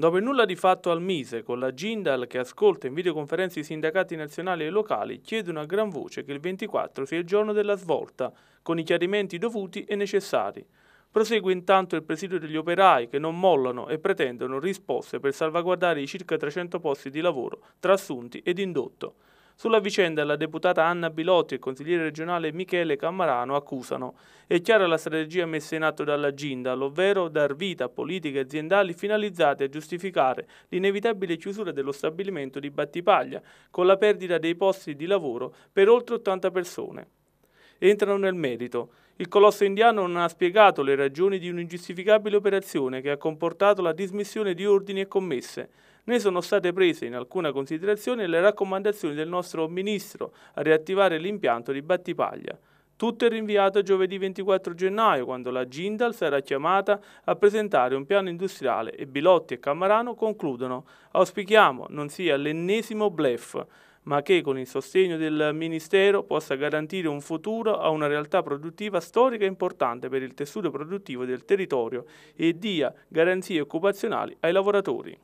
Dopo il nulla di fatto al Mise, con la Gindal che ascolta in videoconferenza i sindacati nazionali e locali, chiedono a gran voce che il 24 sia il giorno della svolta, con i chiarimenti dovuti e necessari. Prosegue intanto il presidio degli operai che non mollano e pretendono risposte per salvaguardare i circa 300 posti di lavoro tra assunti ed indotto. Sulla vicenda la deputata Anna Bilotti e il consigliere regionale Michele Cammarano accusano. È chiara la strategia messa in atto dalla Ginda, ovvero dar vita a politiche aziendali finalizzate a giustificare l'inevitabile chiusura dello stabilimento di Battipaglia, con la perdita dei posti di lavoro per oltre 80 persone entrano nel merito. Il colosso indiano non ha spiegato le ragioni di un'ingiustificabile operazione che ha comportato la dismissione di ordini e commesse. Ne sono state prese in alcuna considerazione le raccomandazioni del nostro ministro a riattivare l'impianto di Battipaglia. Tutto è rinviato a giovedì 24 gennaio, quando la Gindal sarà chiamata a presentare un piano industriale e Bilotti e Camarano concludono. Auspichiamo non sia l'ennesimo blef ma che con il sostegno del Ministero possa garantire un futuro a una realtà produttiva storica importante per il tessuto produttivo del territorio e dia garanzie occupazionali ai lavoratori.